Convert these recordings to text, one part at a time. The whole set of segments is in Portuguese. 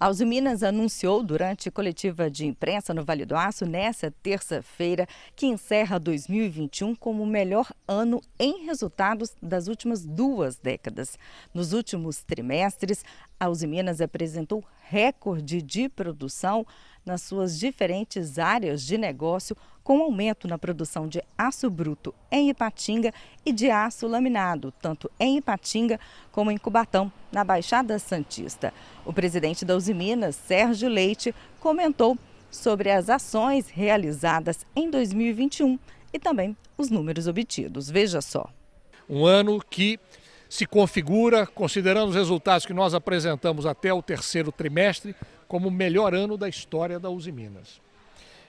A Uzi Minas anunciou durante coletiva de imprensa no Vale do Aço, nesta terça-feira, que encerra 2021 como o melhor ano em resultados das últimas duas décadas. Nos últimos trimestres, a Uzi Minas apresentou recorde de produção nas suas diferentes áreas de negócio, com aumento na produção de aço bruto em Ipatinga e de aço laminado, tanto em Ipatinga como em Cubatão, na Baixada Santista. O presidente da Uzi Minas, Sérgio Leite, comentou sobre as ações realizadas em 2021 e também os números obtidos. Veja só. Um ano que se configura, considerando os resultados que nós apresentamos até o terceiro trimestre, como o melhor ano da história da Uzi Minas.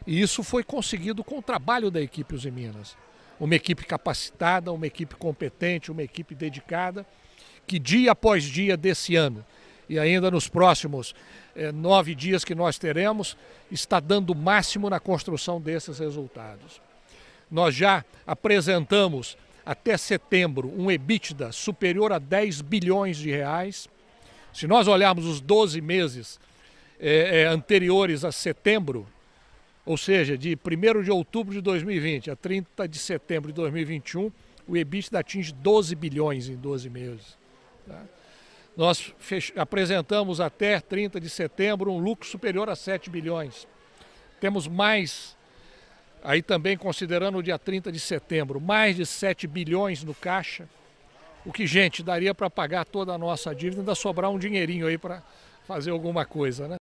E isso foi conseguido com o trabalho da equipe Use Minas. Uma equipe capacitada, uma equipe competente, uma equipe dedicada, que dia após dia desse ano e ainda nos próximos eh, nove dias que nós teremos, está dando o máximo na construção desses resultados. Nós já apresentamos até setembro um EBITDA superior a 10 bilhões de reais. Se nós olharmos os 12 meses eh, eh, anteriores a setembro, ou seja, de 1 de outubro de 2020 a 30 de setembro de 2021, o EBITDA atinge 12 bilhões em 12 meses. Tá? Nós apresentamos até 30 de setembro um lucro superior a 7 bilhões. Temos mais, aí também considerando o dia 30 de setembro, mais de 7 bilhões no caixa, o que, gente, daria para pagar toda a nossa dívida, ainda sobrar um dinheirinho aí para fazer alguma coisa, né?